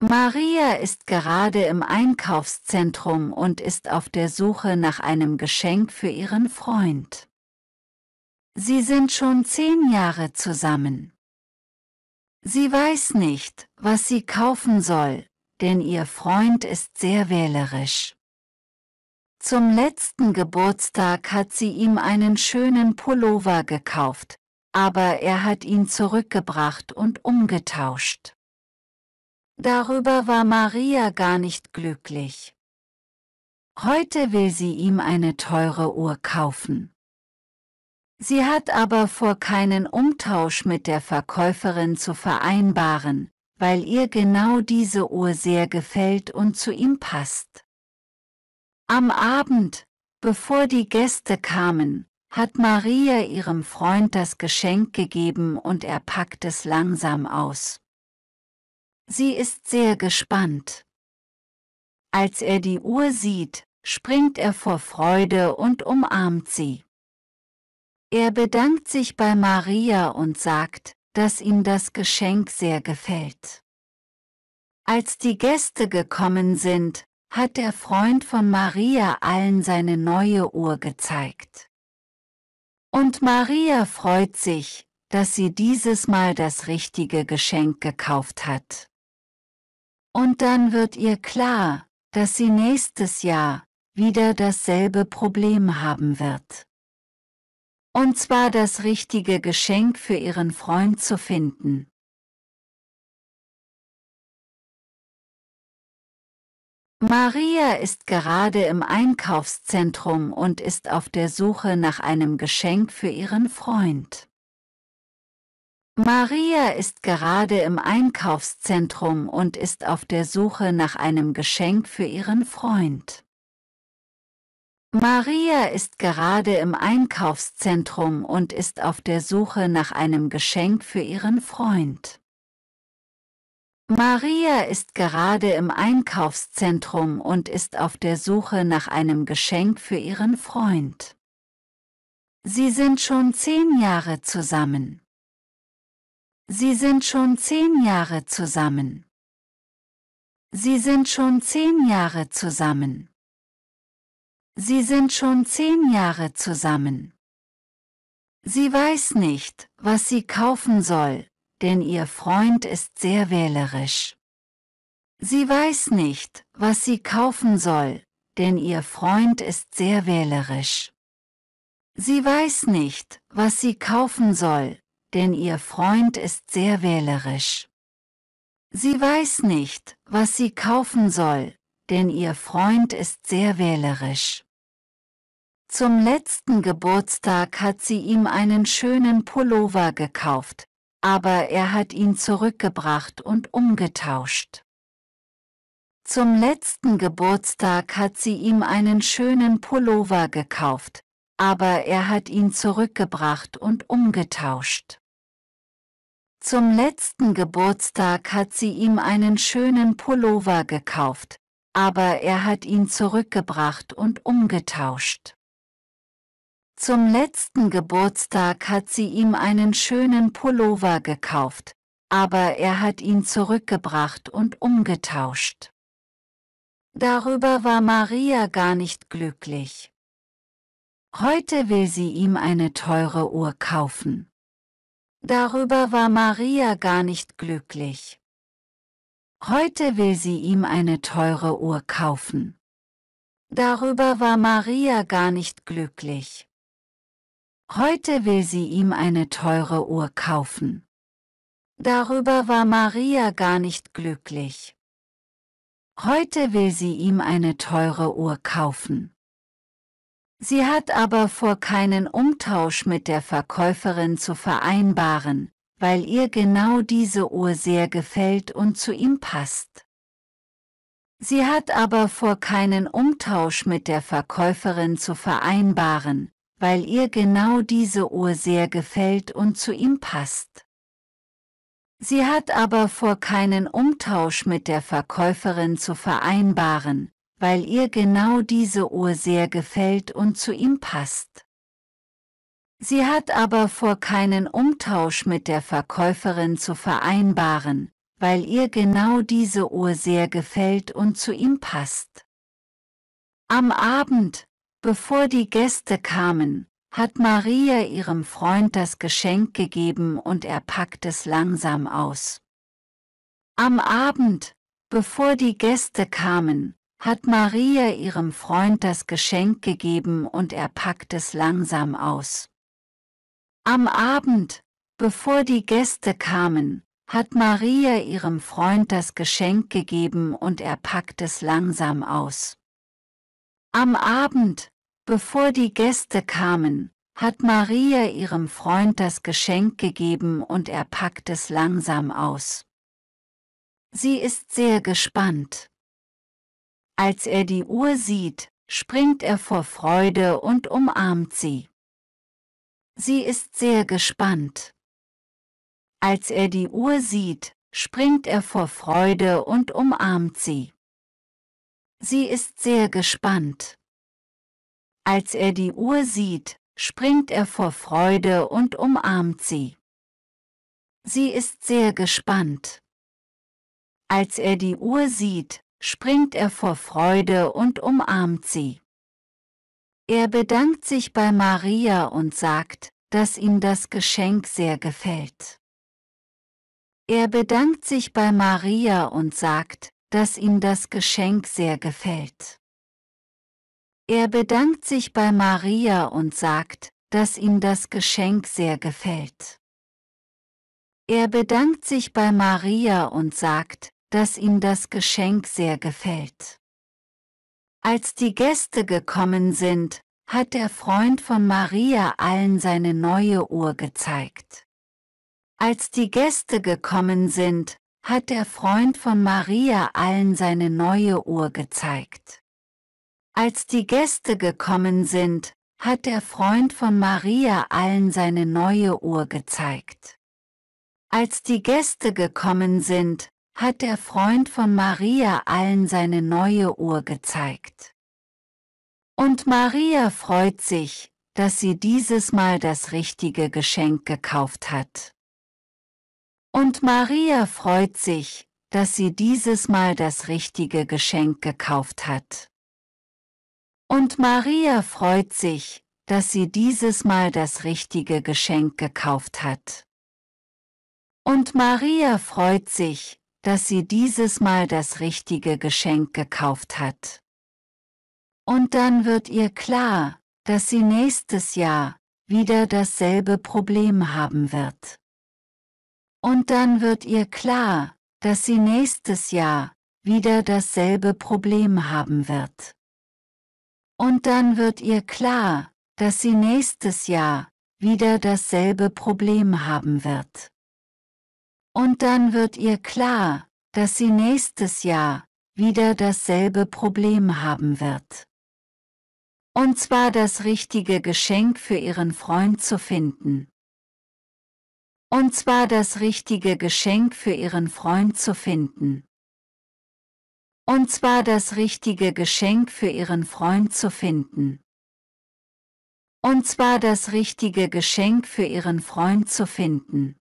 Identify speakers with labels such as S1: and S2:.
S1: Maria ist gerade im Einkaufszentrum und ist auf der Suche nach einem Geschenk für ihren Freund. Sie sind schon zehn Jahre zusammen. Sie weiß nicht, was sie kaufen soll, denn ihr Freund ist sehr wählerisch. Zum letzten Geburtstag hat sie ihm einen schönen Pullover gekauft, aber er hat ihn zurückgebracht und umgetauscht. Darüber war Maria gar nicht glücklich. Heute will sie ihm eine teure Uhr kaufen. Sie hat aber vor keinen Umtausch mit der Verkäuferin zu vereinbaren, weil ihr genau diese Uhr sehr gefällt und zu ihm passt. Am Abend, bevor die Gäste kamen, hat Maria ihrem Freund das Geschenk gegeben und er packt es langsam aus. Sie ist sehr gespannt. Als er die Uhr sieht, springt er vor Freude und umarmt sie. Er bedankt sich bei Maria und sagt, dass ihm das Geschenk sehr gefällt. Als die Gäste gekommen sind, hat der Freund von Maria allen seine neue Uhr gezeigt. Und Maria freut sich, dass sie dieses Mal das richtige Geschenk gekauft hat. Und dann wird ihr klar, dass sie nächstes Jahr wieder dasselbe Problem haben wird. Und zwar das richtige Geschenk für ihren Freund zu finden. Maria ist gerade im Einkaufszentrum und ist auf der Suche nach einem Geschenk für ihren Freund. Maria ist gerade im Einkaufszentrum und ist auf der Suche nach einem Geschenk für ihren Freund. Maria ist gerade im Einkaufszentrum und ist auf der Suche nach einem Geschenk für ihren Freund. Maria ist gerade im Einkaufszentrum und ist auf der Suche nach einem Geschenk für ihren Freund. Sie sind schon zehn Jahre zusammen. Sie sind schon zehn Jahre zusammen. Sie sind schon zehn Jahre zusammen. Sie sind schon zehn Jahre zusammen. Sie weiß nicht, was sie kaufen soll, denn ihr Freund ist sehr wählerisch. Sie weiß nicht, was sie kaufen soll, denn ihr Freund ist sehr wählerisch. Sie weiß nicht, was sie kaufen soll, denn ihr Freund ist sehr wählerisch. Sie weiß nicht, was sie kaufen soll, denn ihr Freund ist sehr wählerisch. Zum letzten Geburtstag hat sie ihm einen schönen Pullover gekauft, aber er hat ihn zurückgebracht und umgetauscht. Zum letzten Geburtstag hat sie ihm einen schönen Pullover gekauft, aber er hat ihn zurückgebracht und umgetauscht. Zum letzten Geburtstag hat sie ihm einen schönen Pullover gekauft, aber er hat ihn zurückgebracht und umgetauscht. Zum letzten Geburtstag hat sie ihm einen schönen Pullover gekauft, aber er hat ihn zurückgebracht und umgetauscht. Darüber war Maria gar nicht glücklich. Heute will sie ihm eine teure Uhr kaufen. Darüber war Maria gar nicht glücklich. Heute will sie ihm eine teure Uhr kaufen. Darüber war Maria gar nicht glücklich. Heute will sie ihm eine teure Uhr kaufen. Darüber war Maria gar nicht glücklich. Heute will sie ihm eine teure Uhr kaufen. Sie hat aber vor keinen Umtausch mit der Verkäuferin zu vereinbaren, weil ihr genau diese Uhr sehr gefällt und zu ihm passt. Sie hat aber vor keinen Umtausch mit der Verkäuferin zu vereinbaren, weil ihr genau diese Uhr sehr gefällt und zu ihm passt. Sie hat aber vor keinen Umtausch mit der Verkäuferin zu vereinbaren, weil ihr genau diese Uhr sehr gefällt und zu ihm passt. Sie hat aber vor keinen Umtausch mit der Verkäuferin zu vereinbaren, weil ihr genau diese Uhr sehr gefällt und zu ihm passt. Am Abend, bevor die Gäste kamen, hat Maria ihrem Freund das Geschenk gegeben und er packt es langsam aus. Am Abend, bevor die Gäste kamen, hat Maria ihrem Freund das Geschenk gegeben und er packt es langsam aus. Am Abend, bevor die Gäste kamen, hat Maria ihrem Freund das Geschenk gegeben und er packt es langsam aus. Am Abend, bevor die Gäste kamen, hat Maria ihrem Freund das Geschenk gegeben und er packt es langsam aus. Sie ist sehr gespannt. Als er die Uhr sieht, springt er vor Freude und umarmt sie. Sie ist sehr gespannt. Als er die Uhr sieht, springt er vor Freude und umarmt sie. Sie ist sehr gespannt. Als er die Uhr sieht, springt er vor Freude und umarmt sie. Sie ist sehr gespannt. Als er die Uhr sieht, springt er vor Freude und umarmt sie. Er bedankt sich bei Maria und sagt, dass ihm das Geschenk sehr gefällt. Er bedankt sich bei Maria und sagt, dass ihm das Geschenk sehr gefällt. Er bedankt sich bei Maria und sagt, dass ihm das Geschenk sehr gefällt. Er bedankt sich bei Maria und sagt, dass ihm das Geschenk sehr gefällt. Als die Gäste gekommen sind, hat der Freund von Maria allen seine neue Uhr gezeigt. Als die Gäste gekommen sind, hat der Freund von Maria allen seine neue Uhr gezeigt. Als die Gäste gekommen sind, hat der Freund von Maria allen seine neue Uhr gezeigt. Als die Gäste gekommen sind, hat der Freund von Maria allen seine neue Uhr gezeigt. Und Maria freut sich, dass sie dieses Mal das richtige Geschenk gekauft hat. Und Maria freut sich, dass sie dieses Mal das richtige Geschenk gekauft hat. Und Maria freut sich, dass sie dieses Mal das richtige Geschenk gekauft hat. Und Maria freut sich, dass sie dieses Mal das richtige Geschenk gekauft hat. Und dann wird ihr klar, dass sie nächstes Jahr wieder dasselbe Problem haben wird. Und dann wird ihr klar, dass sie nächstes Jahr wieder dasselbe Problem haben wird. Und dann wird ihr klar, dass sie nächstes Jahr wieder dasselbe Problem haben wird. Und dann wird ihr klar, dass sie nächstes Jahr wieder dasselbe Problem haben wird. Und zwar das richtige Geschenk für ihren Freund zu finden. Und zwar das richtige Geschenk für ihren Freund zu finden. Und zwar das richtige Geschenk für ihren Freund zu finden. Und zwar das richtige Geschenk für ihren Freund zu finden.